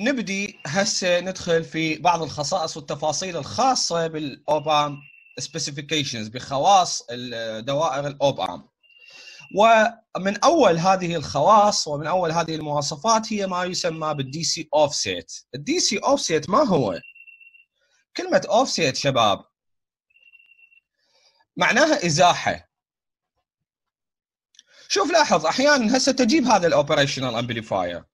نبدي هسه ندخل في بعض الخصائص والتفاصيل الخاصه بالاوب ام سبيسيفيكيشنز بخواص دوائر الاوب ام ومن اول هذه الخواص ومن اول هذه المواصفات هي ما يسمى بالدي سي اوفسيت الدي سي اوفسيت ما هو كلمه اوفسيت شباب معناها ازاحه شوف لاحظ احيانا هسه تجيب هذا الاوبريشنال امبليفاير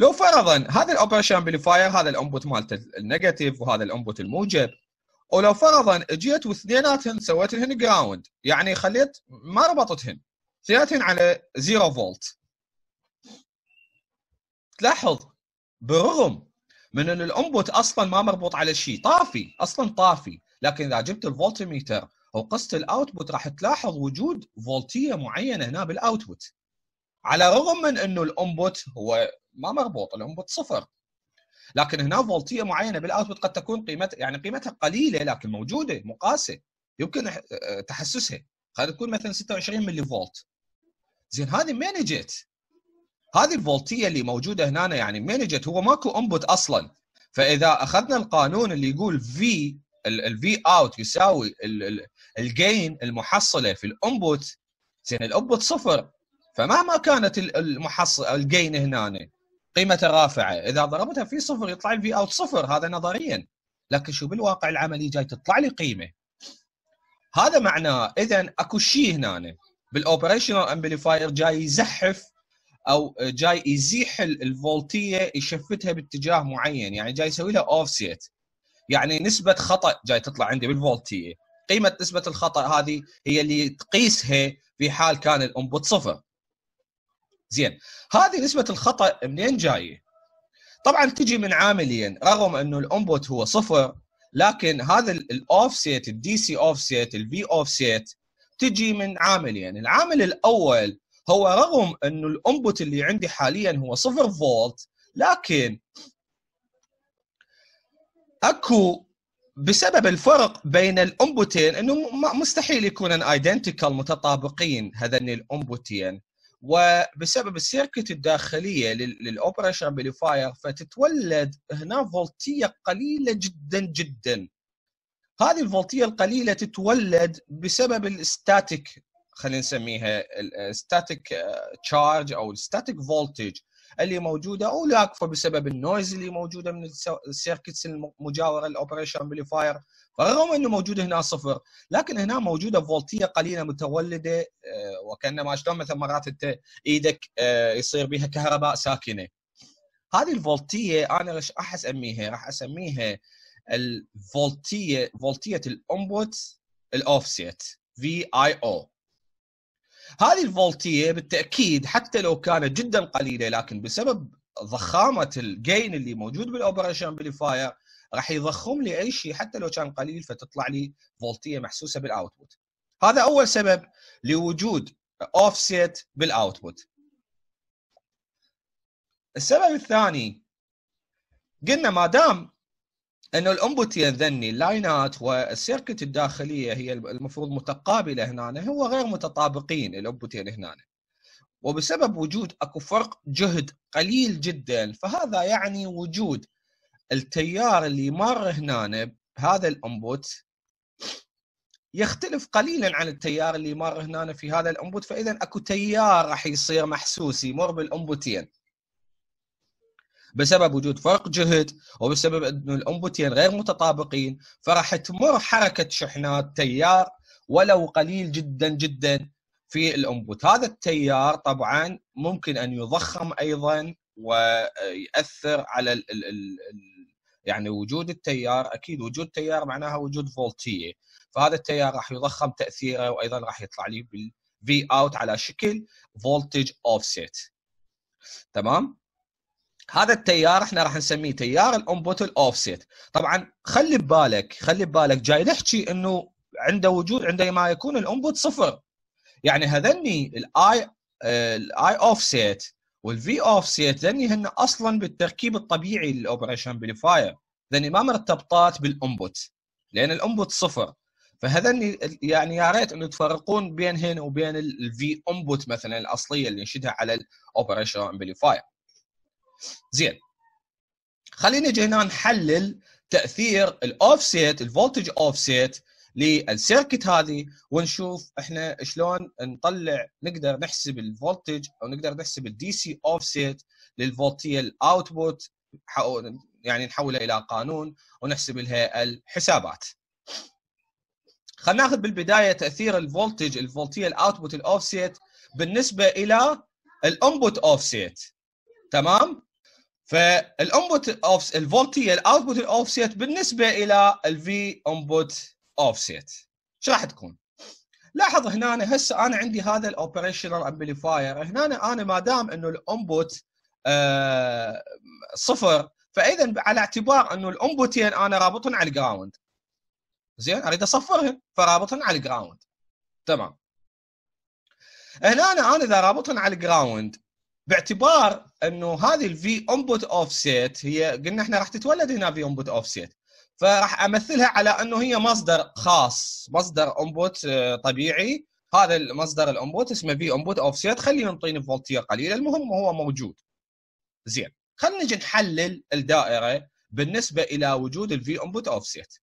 لو فرضا هذا الاوبريشن امبليفاير هذا الانبوت مالته النيجاتيف وهذا الانبوت الموجب ولو فرضا اجيت واثنيناتهن سويت لهن جراوند يعني خليت ما ربطتهن اثنيناتهن على 0 فولت تلاحظ بالرغم من ان الانبوت اصلا ما مربوط على شيء طافي اصلا طافي لكن اذا جبت الفولتميتر وقست الاوتبوت راح تلاحظ وجود فولتيه معينه هنا بالاوتبوت على الرغم من انه الانبوت هو ما مربوط الانبوت صفر لكن هنا فولتيه معينه بالاوتبوت قد تكون قيمتها يعني قيمتها قليله لكن موجوده مقاسه يمكن آه، تحسسها قد تكون مثلا 26 ملي فولت زين هذه منين اجت؟ هذه الفولتيه اللي موجوده هنا يعني منين اجت هو ماكو انبوت اصلا فاذا اخذنا القانون اللي يقول في الفي اوت يساوي الجين المحصله في الانبوت زين الانبوت صفر فمهما كانت المحصل الجين هنا قيمته رافعه اذا ضربتها في صفر يطلع الفي اوت صفر هذا نظريا لكن شو بالواقع العملي جاي تطلع لي قيمه هذا معناه اذا اكو شيء هنا بالاوبريشنال امبليفاير جاي يزحف او جاي يزيح الفولتيه يشفتها باتجاه معين يعني جاي يسوي لها اوفسيت يعني نسبه خطا جاي تطلع عندي بالفولتيه قيمه نسبه الخطا هذه هي اللي تقيسها في حال كان الانبوت صفر زين هذه نسبه الخطا منين جايه؟ طبعا تجي من عاملين رغم انه الانبوت هو صفر لكن هذا الاوف سيت الدي سي اوف سيت الفي اوف سيت تجي من عاملين العامل الاول هو رغم انه الانبوت اللي عندي حاليا هو صفر فولت لكن اكو بسبب الفرق بين الانبوتين انه مستحيل يكون ايدنتيكال متطابقين هذين الانبوتين وبسبب السيركت الداخليه للاوبريشن امبليفاير فتتولد هنا فولتيه قليله جدا جدا هذه الفولتيه القليله تتولد بسبب الستاتيك خلينا نسميها الستاتيك تشارج uh, او الستاتيك فولتج اللي موجوده او لاكفه بسبب النويز اللي موجوده من السيركتس المجاوره للاوبريشن امبليفاير رغم انه موجود هنا صفر لكن هنا موجوده فولتيه قليله متولده آه، وكانما شلون مثلا مرات انت ايدك آه، يصير بها كهرباء ساكنه هذه الفولتيه انا راح اسميها راح اسميها الفولتيه فولتيه الانبوت الاوفسيت في اي او هذه الفولتيه بالتاكيد حتى لو كانت جدا قليله لكن بسبب ضخامه الجين اللي موجود بالاوبريشن امبليفاير راح يضخم لي اي شيء حتى لو كان قليل فتطلع لي فولتيه محسوسه بالاوتبوت هذا اول سبب لوجود اوفسيت بالاوتبوت السبب الثاني قلنا ما دام انه الانبوتين ذني اللاينات والسيركت الداخليه هي المفروض متقابله هنا هو غير متطابقين الانبوتين هنا وبسبب وجود اكو فرق جهد قليل جدا فهذا يعني وجود التيار اللي مر هنا بهذا الانبوت يختلف قليلا عن التيار اللي مر هنا في هذا الانبوت فاذا اكو تيار راح يصير محسوس يمر بالانبوتين بسبب وجود فرق جهد وبسبب انه الانبوتين غير متطابقين فراح تمر حركه شحنات تيار ولو قليل جدا جدا في الانبوت هذا التيار طبعا ممكن ان يضخم ايضا ويأثر على يعني وجود التيار اكيد وجود تيار معناها وجود فولتيه فهذا التيار راح يضخم تاثيره وايضا راح يطلع لي بالفي اوت على شكل فولتج سيت تمام هذا التيار احنا راح نسميه تيار الانبوت سيت طبعا خلي ببالك خلي ببالك جاي نحكي انه عنده وجود عندما ما يكون الانبوت صفر يعني هذني الاي الاي اوفسيت والفي اوفسيت لان هن اصلا بالتركيب الطبيعي للاوبريشن امبليفاير لان ما مرتبطات بالانبوت لان الانبوت صفر فهذني يعني يا ريت انه تفرقون بين هنا وبين الفي انبوت مثلا الاصليه اللي نشدها على الاوبريشن امبليفاير زين خلينا نجي هنا نحلل تاثير الاوفسيت الفولتج اوفسيت للسيركت هذه ونشوف احنا شلون نطلع نقدر نحسب الفولتج او نقدر نحسب الدي سي اوفسيت للفولتيه الاوتبوت يعني نحوله الى قانون ونحسب لها الحسابات. خلينا ناخذ بالبدايه تاثير الفولتج الفولتيه الاوتبوت الاوفسيت بالنسبه الى الانبوت اوفسيت تمام؟ فالانبوت اوف الفولتيه الاوتبوت الاوفسيت بالنسبه الى الفي انبوت اوفسيت ايش راح تكون؟ لاحظ هنا هسه انا عندي هذا الاوبريشنال امبليفاير هنا انا ما دام انه الانبوت آه، صفر فاذا على اعتبار انه الانبوتين انا رابطهم على الجراوند زين اريد اصفرهم فرابطهم على الجراوند تمام هنا انا اذا رابطهم على الجراوند باعتبار انه هذه الفي انبوت اوفسيت هي قلنا احنا راح تتولد هنا في انبوت اوفسيت فراح امثلها على انه هي مصدر خاص مصدر انبوت آه، طبيعي هذا المصدر الانبوت اسمه بي انبوت اوف سيت خلينا نعطيه فولتيه قليله المهم هو موجود زين خلينا نجي نحلل الدائره بالنسبه الى وجود الفي انبوت اوف سيت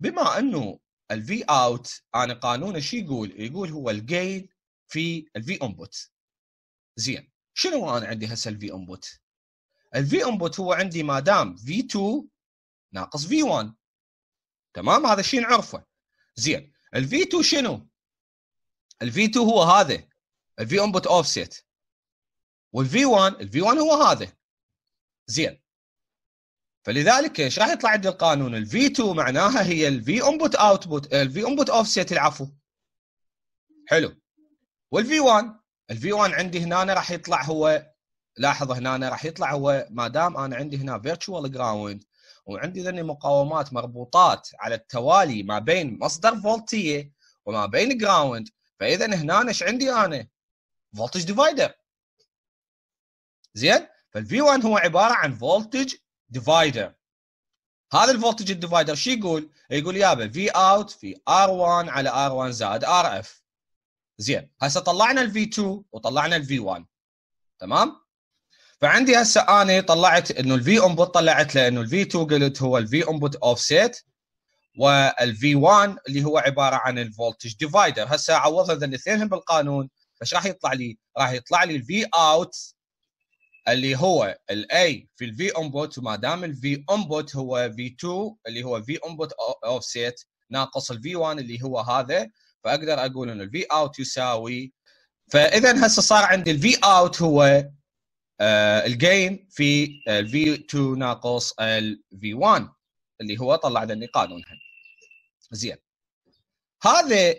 بما انه الفي اوت انا قانون شو يقول؟ يقول هو الجين في الفي انبوت زين شنو انا عندي هسه الفي انبوت؟ الفي انبوت هو عندي ما دام في 2 ناقص في 1 تمام هذا الشيء نعرفه زين الفي 2 شنو؟ الفي 2 هو هذا الفي انبوت وال والفي 1 الفي 1 هو هذا زين فلذلك ايش راح يطلع عندي القانون الفي 2 معناها هي الفي انبوت اوتبوت الفي انبوت اوفسيت العفو حلو والفي 1 الفي 1 عندي هنا راح يطلع هو لاحظ هنا راح يطلع هو ما دام انا عندي هنا فيرتشوال جراوند وعندي ذني مقاومات مربوطات على التوالي ما بين مصدر فولتيه وما بين جراوند فاذا هنا ايش عندي انا؟ فولتج ديفايدر زين فالفي 1 هو عباره عن فولتج ديفايدر هذا الفولتج ديفايدر شو يقول؟ يقول يابا في اوت في ار1 على ار1 زائد ار اف زين هسه طلعنا الفي 2 وطلعنا الفي 1 تمام؟ فعندي هسه انا طلعت انه الفي انبوت طلعت له انه الفي 2 قلت هو الفي انبوت اوف سيت والفي 1 اللي هو عباره عن الفولتج ديفايدر هسه اعوضها الاثنين بالقانون فايش راح يطلع لي؟ راح يطلع لي الفي اوت اللي هو الاي في الفي انبوت وما دام الفي انبوت هو في 2 اللي هو في انبوت اوف سيت ناقص الفي 1 اللي هو هذا فاقدر اقول انه الفي اوت يساوي فاذا هسه صار عندي الفي اوت هو آه، الجيم في ال آه، v 2 ناقص ال v 1 اللي هو طلع لنا قانونها زين هذا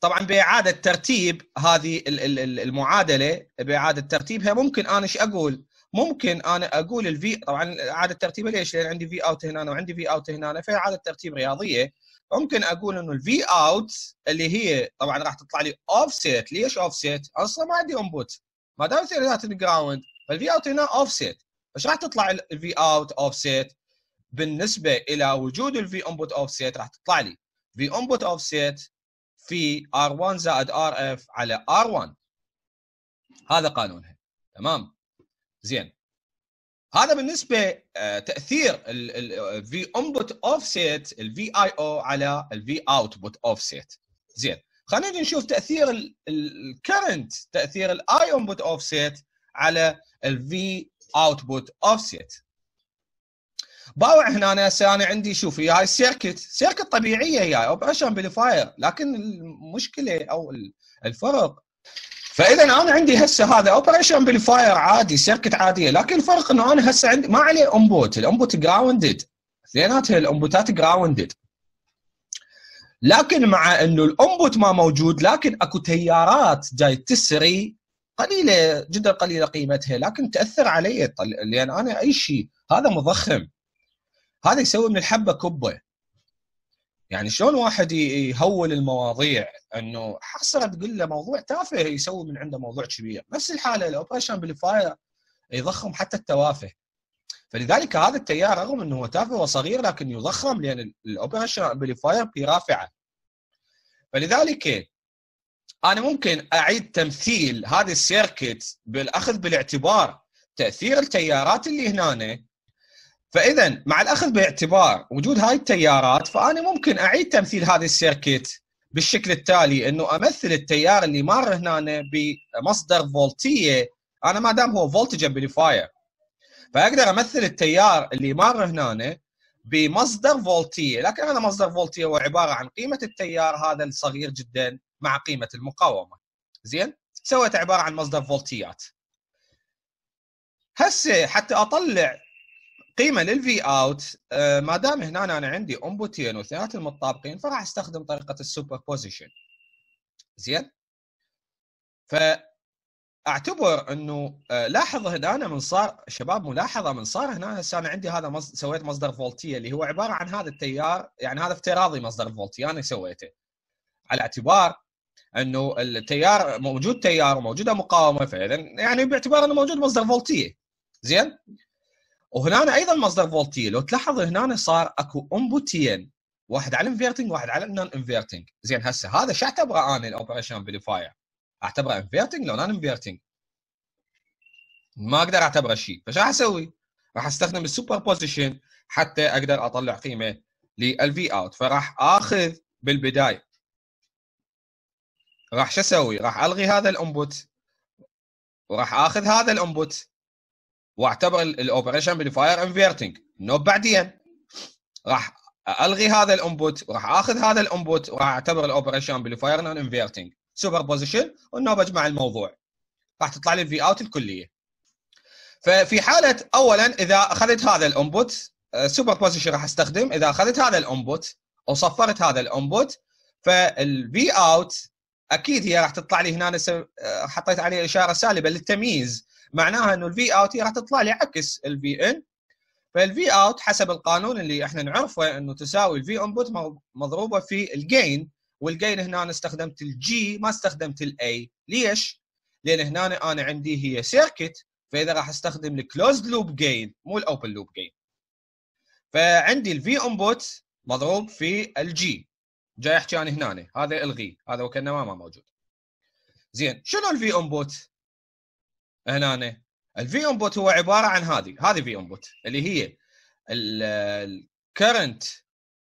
طبعا باعاده ترتيب هذه المعادله باعاده ترتيبها ممكن انا ايش اقول؟ ممكن انا اقول الفي طبعا اعاده ترتيب ليش؟ لان عندي في اوت هنا وعندي في اوت هنا فاعاده ترتيب رياضيه ممكن اقول انه الفي اوت اللي هي طبعا راح تطلع لي اوف سيت ليش اوف سيت؟ اصلا ما عندي انبوت ما دام يصير داتا جراوند فالفي اوت هنا اوف سيت فايش راح تطلع الفي اوت اوف سيت بالنسبه الى وجود الفي انبوت اوف سيت راح تطلع لي في انبوت اوف سيت في ار1 زائد ار اف على ار1 هذا قانونها تمام زين هذا بالنسبه آه، تاثير الفي انبوت اوف سيت الفي اي او على الفي اوتبوت اوف سيت زين خلينا نجي نشوف تاثير الكرنت تاثير الاي انبوت اوف سيت على الفي اوتبوت اوف سيت باوع هنا أنا انا عندي شوف هي هاي السيركت سيركت طبيعيه هي اوبريشن امبليفاير لكن المشكله او الفرق فاذا انا عندي هسه هذا اوبريشن امبليفاير عادي سيركت عاديه لكن الفرق انه انا هسه عندي ما عليه انبوت الانبوت جراوندد اثنيناتها الانبوتات جراوندد لكن مع انه الانبوت ما موجود لكن اكو تيارات جاي تسري قليله جدا قليله قيمتها لكن تاثر علي لان انا اي شيء هذا مضخم هذا يسوي من الحبه كبه يعني شلون واحد يهول المواضيع انه حصل تقول له موضوع تافه يسوي من عنده موضوع كبير نفس الحاله الاوبريشن بالفاير يضخم حتى التوافه فلذلك هذا التيار رغم انه هو تافه وصغير لكن يضخم لان الاوبريشن امبليفاير رافعه. فلذلك انا ممكن اعيد تمثيل هذه السيركت بالاخذ بالاعتبار تاثير التيارات اللي هنا فاذا مع الاخذ باعتبار وجود هاي التيارات فانا ممكن اعيد تمثيل هذه السيركت بالشكل التالي انه امثل التيار اللي مار هنا بمصدر فولتيه انا ما دام هو فولتج امبليفاير فاقدر امثل التيار اللي مر هنا بمصدر فولتيه لكن هذا مصدر فولتيه هو عباره عن قيمه التيار هذا الصغير جدا مع قيمه المقاومه زين سويت عباره عن مصدر فولتيات هسه حتى اطلع قيمه للفي اوت آه، ما دام هنا انا عندي انبوتين واثنيناتهم متطابقين فراح استخدم طريقه السوبر بوزيشن زين ف اعتبر انه آه، لاحظ هنا أنا من صار شباب ملاحظه من صار هنا هسه انا عندي هذا مص... سويت مصدر فولتيه اللي هو عباره عن هذا التيار يعني هذا افتراضي مصدر فولتيه انا سويته على اعتبار انه التيار موجود تيار وموجوده مقاومه فاذا يعني باعتبار انه موجود مصدر فولتيه زين وهنا ايضا مصدر فولتيه لو تلاحظ هنا صار اكو انبوتين واحد على الانفيرتنج واحد على النون انفيرتنج زين هسه هذا شو اعتبره انا الاوبريشن امبليفاير اعتبره انفيرتنج لو نان انفيرتنج ما اقدر اعتبره شيء فش راح اسوي؟ راح استخدم السوبر بوزيشن حتى اقدر اطلع قيمه للفي اوت فراح اخذ بالبدايه راح شو اسوي؟ راح الغي هذا الانبوت وراح اخذ هذا الانبوت واعتبر الاوبريشن بالفاير انفيرتنج نوب بعدين راح الغي هذا الانبوت وراح اخذ هذا الانبوت وراح اعتبر الاوبريشن بالفاير نون انفيرتنج سوبر بوزيشن وانه بجمع الموضوع راح تطلع لي الفي اوت الكليه ففي حاله اولا اذا اخذت هذا الانبوت سوبر آه، بوزيشن راح استخدم اذا اخذت هذا الانبوت وصفرت هذا الانبوت فالفي اوت اكيد هي راح تطلع لي هنا آه، حطيت عليه اشاره سالبه للتمييز معناها انه الفي اوت هي راح تطلع لي عكس الفي ان فالفي اوت حسب القانون اللي احنا نعرفه انه تساوي الفي انبوت مضروبه في الجين والجين هنا أنا استخدمت الجي ما استخدمت الاي ليش؟ لان هنا انا عندي هي سيركت فاذا راح استخدم الكلوزد لوب جين مو الاوبن لوب جين فعندي الفي انبوت مضروب في الجي جاي احكي انا هنا هذا الغي هذا وكانه ما موجود زين شنو الفي انبوت هنا الفي انبوت هو عباره عن هذه هذه في انبوت اللي هي الكرنت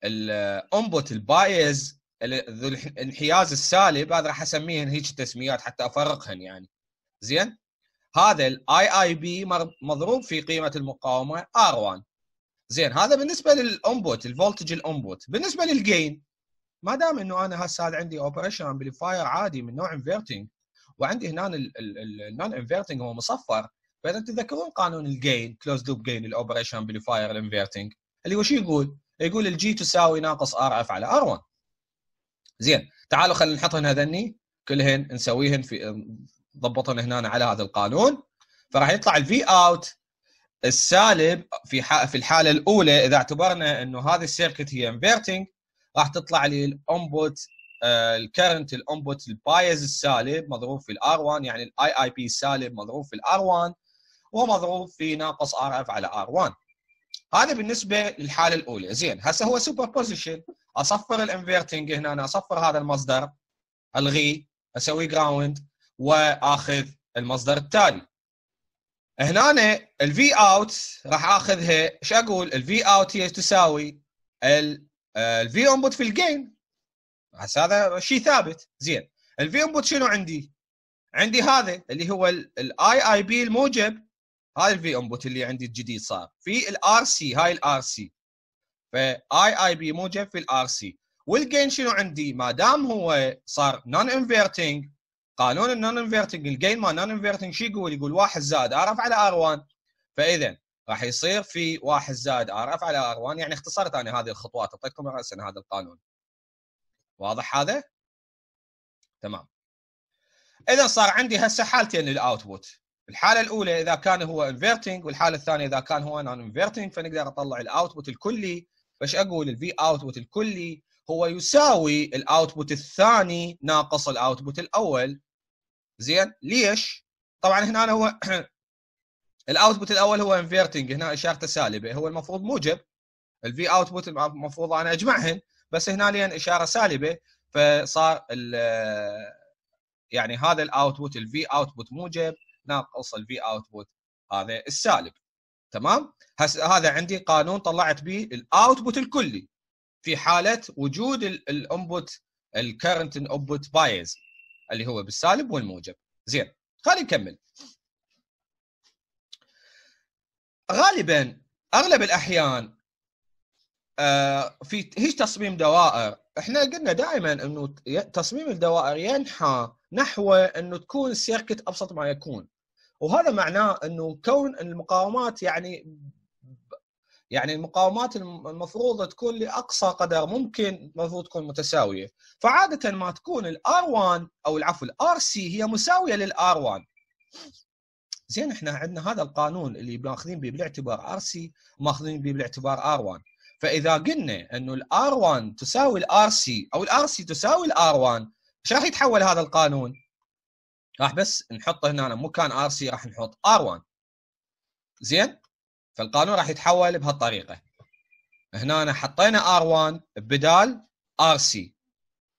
الانبوت البايز ذو الانحياز السالب هذا راح اسميهن هيك تسميات حتى افرقهن يعني زين هذا الاي اي بي مضروب في قيمه المقاومه ار1 زين هذا بالنسبه للانبوت الفولتج الانبوت بالنسبه للجين ما دام انه انا هسه هذا عندي اوبريشن امبليفاير عادي من نوع انفيرتنج وعندي هنا النون انفيرتنج هو مصفر فاذا تذكرون قانون الجين كلوز لوب جين الاوبريشن امبليفاير الانفيرتنج اللي هو شو يقول؟ يقول الجي تساوي ناقص ار اف على ار 1 زين تعالوا خلينا نحطهن هذني كلهن نسويهن في ضبطهن هنا على هذا القانون فراح يطلع الفي اوت السالب في في الحاله الاولى اذا اعتبرنا انه هذه السيركت هي انفيرتنج راح تطلع لي الانبوت الكرنت الانبوت البايز السالب مضروب في الار 1 يعني الاي اي بي السالب مضروب في الار 1 ومضروب في ناقص ار اف على ار 1 هذا بالنسبه للحاله الاولى زين هسه هو سوبر بوزيشن اصفر الانفيرتنج هنا أنا اصفر هذا المصدر الغيه اسوي جراوند واخذ المصدر التالي هنا الفي اوت راح اخذها ايش اقول الفي اوت هي تساوي الفي انبوت آه، في الجين هسه هذا شيء ثابت زين الفي انبوت شنو عندي عندي هذا اللي هو الاي اي بي الموجب هاي الفي انبوت اللي عندي الجديد صار في الار سي هاي الار سي فاي اي بي موجب في الار سي والجين شنو عندي ما دام هو صار نون انفيرتينج قانون النون انفيرتينج الجين ما نون انفيرتينج شو يقول يقول 1 زائد ار اف على ار 1 فاذا راح يصير في 1 زائد ار اف على ار 1 يعني اختصرت انا هذه الخطوات اعطيتكم راسا هذا القانون واضح هذا تمام اذا صار عندي هسه حالتين للاوتبوت الحاله الاولى اذا كان هو انفيرتنج والحاله الثانيه اذا كان هو نون انفيرتنج فنقدر اطلع الاوتبوت الكلي فش اقول الفي اوتبوت الكلي هو يساوي الاوتبوت الثاني ناقص الاوتبوت الاول زين ليش طبعا هنا هو الاوتبوت الاول هو انفيرتنج هنا اشارته سالبه هو المفروض موجب الفي اوتبوت المفروض انا اجمعهن بس هنا لين اشاره سالبه فصار يعني هذا الاوتبوت الفي اوتبوت موجب ناقص الفي اوتبوت هذا السالب تمام هسه هذا عندي قانون طلعت به الاوتبوت الكلي في حاله وجود الانبوت الكرنت انبوت بايز اللي هو بالسالب والموجب زين خلينا نكمل غالبا اغلب الاحيان آه، في هيج تصميم دوائر احنا قلنا دائما انه تصميم الدوائر ينحى نحو انه تكون السيركت ابسط ما يكون وهذا معناه انه كون المقاومات يعني يعني المقاومات المفروض تكون لاقصى قدر ممكن المفروض تكون متساويه فعاده ما تكون الار 1 او العفو الار سي هي مساويه للار 1 زين احنا عندنا هذا القانون اللي ماخذين به بالاعتبار ار سي ماخذين به بالاعتبار ار 1 فاذا قلنا انه الار 1 تساوي الار سي او الار سي تساوي الار 1 ايش راح يتحول هذا القانون؟ راح بس نحطه هنا مكان ار سي راح نحط ار1 زين فالقانون راح يتحول بهالطريقه هنا حطينا ار1 بدال ار سي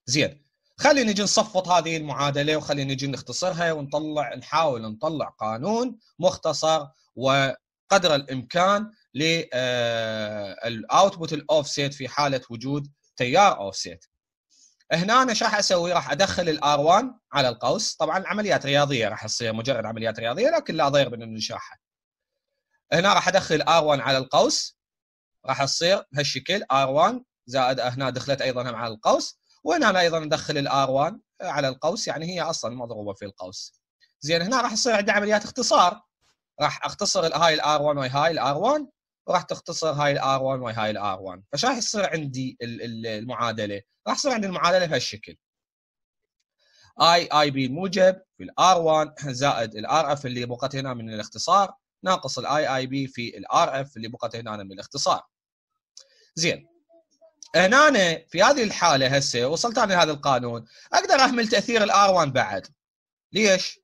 زين خلينا نجي نصفط هذه المعادله وخلينا نجي نختصرها ونطلع نحاول نطلع قانون مختصر وقدر الامكان للاوتبوت آه، الاوفسيت في حاله وجود تيار اوفسيت هنا انا شو راح اسوي؟ راح ادخل الار 1 على القوس، طبعا عمليات رياضيه راح تصير مجرد عمليات رياضيه لكن لا ضير من نشرحها. هنا راح ادخل الار 1 على القوس راح تصير بهالشكل ار 1 زائد هنا دخلت ايضا على القوس وهنا انا ايضا ادخل الار 1 على القوس يعني هي اصلا مضروبه في القوس. زين هنا راح يصير عندي عمليات اختصار راح اختصر هاي الار 1 وهاي الار 1 راح تختصر هاي الار 1 وهاي الار 1 فش راح يصير عندي المعادله راح يصير عندي المعادله بهالشكل اي اي بي الموجب في الار 1 زائد الار اف اللي بقت هنا من الاختصار ناقص الاي اي بي في الار اف اللي بقت هنا من الاختصار زين هنا في هذه الحاله هسه وصلت انا لهذا القانون اقدر اهمل تاثير الار 1 بعد ليش؟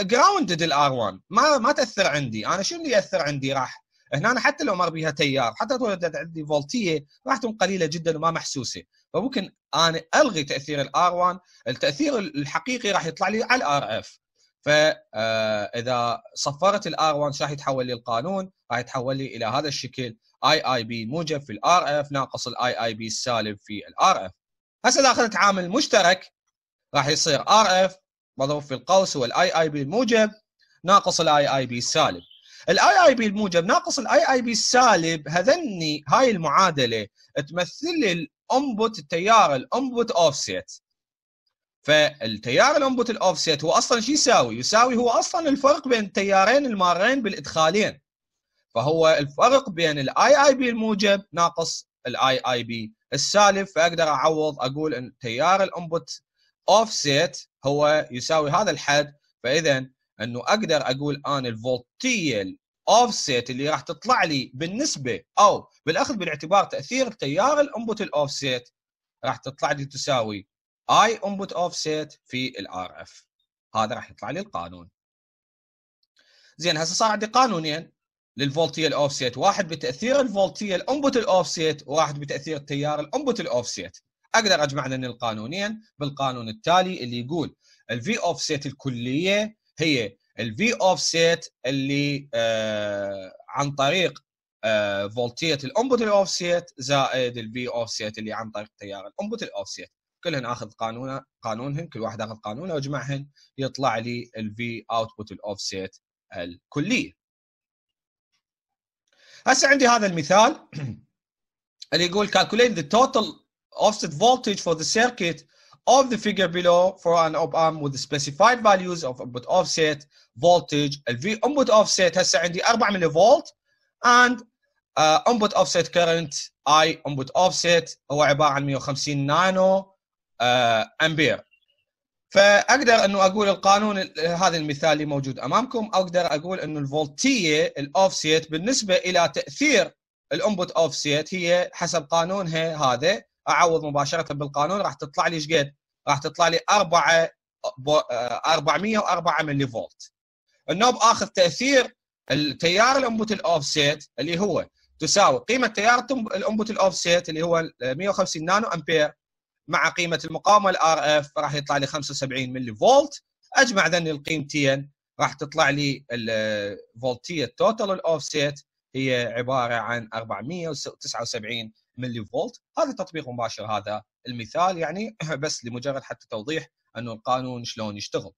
جراوندد الار 1 ما ما تاثر عندي انا شنو اللي ياثر عندي راح هنا حتى لو مر بها تيار حتى لو عندي فولتيه راح تكون قليله جدا وما محسوسه فممكن انا الغي تاثير الار 1 التاثير الحقيقي راح يطلع لي على الار اف فاذا آه، صفرت الار 1 شو راح يتحول لي القانون راح يتحول لي الى هذا الشكل اي اي بي موجب في الار اف ناقص الاي اي بي السالب في الار اف هسه اذا اخذت عامل مشترك راح يصير ار اف مضروب في القوس هو الاي اي بي الموجب ناقص الاي اي بي السالب الاي اي بي الموجب ناقص الاي اي بي السالب هذني هاي المعادله تمثل لي الانبوت التيار الانبوت اوفسيت فالتيار الانبوت الاوفسيت هو اصلا شو يساوي؟ يساوي هو اصلا الفرق بين التيارين المارين بالادخالين فهو الفرق بين الاي اي بي الموجب ناقص الاي اي بي السالب فاقدر اعوض اقول ان تيار الانبوت اوفسيت هو يساوي هذا الحد فاذا انه اقدر اقول انا الفولتيه الاوفسيت اللي راح تطلع لي بالنسبه او بالاخذ بالاعتبار تاثير التيار الانبوت الاوفسيت راح تطلع لي تساوي اي انبوت اوفسيت في الار اف هذا راح يطلع لي القانون زين هسه صار عندي قانونين للفولتيه الاوفسيت واحد بتاثير الفولتيه الانبوت الاوفسيت وواحد بتاثير التيار الانبوت الاوفسيت اقدر اجمع لنا القانونين بالقانون التالي اللي يقول الفي اوفسيت الكليه هي الفي اوف سيت اللي آه عن طريق آه فولتيه الانبوت الاوف سيت زائد الفي اوف سيت اللي عن طريق تيار الانبوت الاوف سيت كلهن اخذ قانون قانونهن كل واحد اخذ قانونه واجمعهن يطلع لي الفي اوتبوت الاوف سيت الكليه هسه عندي هذا المثال اللي يقول calculate the total offset voltage for the circuit of the figure below for an op-amp with specified values of input offset voltage ال V input offset هسه عندي 4 ملي فولت and uh, input offset current I input offset هو عبارة عن 150 نانو uh, امبير فاقدر انه اقول القانون هذا المثال اللي موجود امامكم اقدر اقول انه الفولتيه الاوفسيت بالنسبه الى تاثير الانبوت اوفسيت هي حسب قانونها هذا اعوض مباشره بالقانون راح تطلع لي ايش قد؟ راح تطلع لي 4 404 آه، ملي فولت النوب اخذ تاثير التيار الانبوت الاوفسيت اللي هو تساوي قيمه تيار الانبوت الاوفسيت اللي هو 150 نانو امبير مع قيمه المقاومه الار اف راح يطلع لي 75 ملي فولت اجمع ذن القيمتين راح تطلع لي الفولتيه التوتال الاوفسيت هي عباره عن 479 ملي فولت هذا تطبيق مباشر هذا المثال يعني بس لمجرد حتى توضيح انه القانون شلون يشتغل